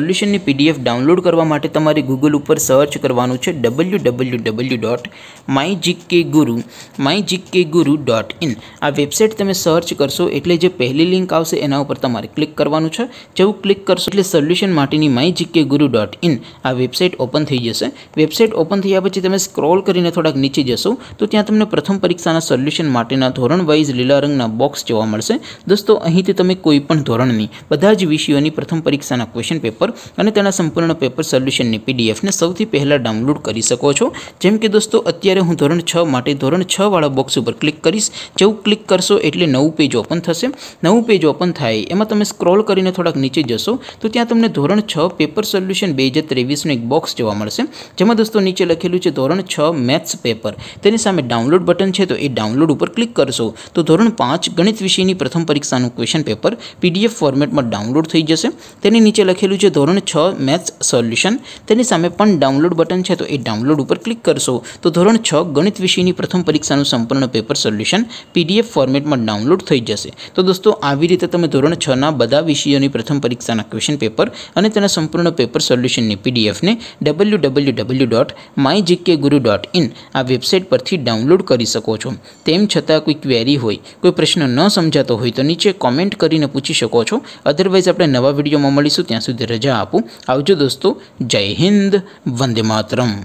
સોલ્યુશનની PDF download કરવા માટે તમારે ગૂગલ ઉપર સર્ચ કરવાનું છે W W W dot my GK guru my GK guru dot in આ વેબસાઇટ તમે સર્ચ કરશો એટલે જે પહેલી લિંક આવશે એના ઉપર તમારે ક્લિક કરવાનું છે જેવું ક્લિક કરશો એટલે સોલ્યુશન માટેની my GK guru dot in આ વેબસાઇટ ઓપન થઈ જશે વેબસાઇટ ઓપન થયા પછી તમે સ્ક્રોલ કરીને થોડાક નીચે જશો તો ત્યાં તમને પ્રથમ પરીક્ષાના સોલ્યુશન માટેના ધોરણ વાઇઝ લીલા રંગના બોક્સ જોવા મળશે દોસ્તો અહીંથી તમે કોઈ પણ ધોરણની બધા જ વિષયોની પ્રથમ પરીક્ષાના ક્વેશ્ચન પેપર પર એટલે તમારને સંપૂર્ણ પેપર સોલ્યુશન ની પીડીએફ ને સૌથી પહેલા ડાઉનલોડ કરી શકો છો જેમ કે દોસ્તો અત્યારે હું ધોરણ 6 માટી ધોરણ 6 વાળો બોક્સ ઉપર ક્લિક કરીસ જેઉ ક્લિક કરશો એટલે નવું પેજ ઓપન થશે નવું પેજ ઓપન થાય એમાં તમે સ્ક્રોલ કરીને થોડક નીચે જશો તો ત્યાં તમને ધોરણ 6 પેપર સોલ્યુશન 2023 નો એક બોક્સ જોવા મળશે જેમાં દોસ્તો નીચે લખેલું છે ધોરણ 6 મેથ્સ પેપર તેની સામે ડાઉનલોડ બટન છે તો એ ડાઉનલોડ ઉપર ક્લિક કરશો તો ધોરણ 5 ગણિત વિષયની પ્રથમ પરીક્ષા નું ક્વેશ્ચન પેપર પીડીએફ ફોર્મેટમાં ડાઉનલોડ થઈ જશે તેની નીચે લખેલું ધોરણ 6 મેથ્સ સોલ્યુશન તેની સામે પણ ડાઉનલોડ બટન છે તો એ ડાઉનલોડ ઉપર ક્લિક કરશો તો ધોરણ 6 ગણિત વિષયની પ્રથમ પરીક્ષાનું સંપૂર્ણ પેપર સોલ્યુશન પીડીએફ ફોર્મેટમાં ડાઉનલોડ થઈ જશે તો દોસ્તો આવી રીતે તમે ધોરણ 6 ના બધા વિષયોની પ્રથમ પરીક્ષાના ક્વેશ્ચન પેપર અને તેના સંપૂર્ણ પેપર સોલ્યુશન ની પીડીએફ ને www.mygkguru.in આ વેબસાઈટ પરથી ડાઉનલોડ કરી શકો છો તેમ છતાં કોઈ ક્વેરી હોય કોઈ પ્રશ્ન ન સમજાતો હોય તો નીચે કમેન્ટ કરીને પૂછી શકો છો અધરવાઇઝ આપણે નવા વિડિયોમાં મળીશું ત્યાં સુધી रजा आप आवजो दोस्तों जय हिंद वंदे मातरम